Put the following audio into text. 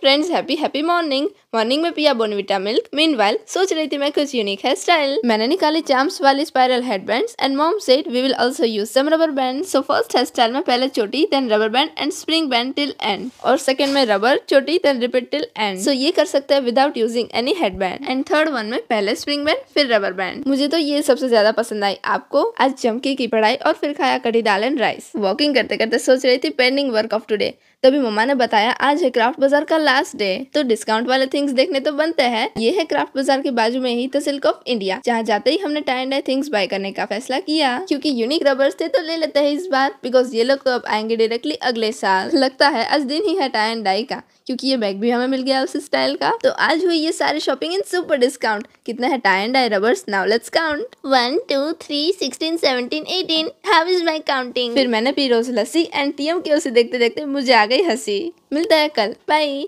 friends happy happy morning morning में पिया Bournvita milk mean सोच रही थी मैं कुछ यूनिक हेयर स्टाइल मैंने निकाली चैम्स वाली spiral head band and mom said we will also use some rubber band so first hair style में पहले छोटी then rubber band and spring band till end और सेकंड में रबर चोटी then repeat till end so ये कर सकते हैं without using any head band and third one में पहले स्प्रिंग बैंड फिर रबर बैंड मुझे तो ये सबसे ज्यादा पसंद आई आपको आज चमकी की पढ़ाई और फिर खाया कड़ी दाल एंड राइस वॉकिंग करते करते सोच रही थी पेंडिंग वर्क ऑफ टूडे तभी मम्मा ने बताया आज है क्राफ्ट बाजार का लास्ट डे तो डिस्काउंट वाले थिंग्स देखने तो बनते हैं ये है क्राफ्ट बाजार के बाजू में ही तहसील ऑफ इंडिया जहाँ जाते ही हमने tie and dye things buy करने का फैसला किया क्यूँकी यूनिक रबर्स थे तो ले लेते हैं इस बार बिकॉज ये लोग तो अब आएंगे डायरेक्टली अगले साल लगता है आज दिन ही है टाइम डाई का क्योंकि ये बैग भी हमें मिल गया उस स्टाइल का तो आज हुई ये सारी शॉपिंग इन सुपर डिस्काउंट कितना है tie dye rubbers now let's count one two three sixteen seventeen eighteen how is my counting फिर मैंने पी रोज लस्सी एंड टीएम के उसे देखते देखते मुझे आ गई हंसी मिलता है कल बाई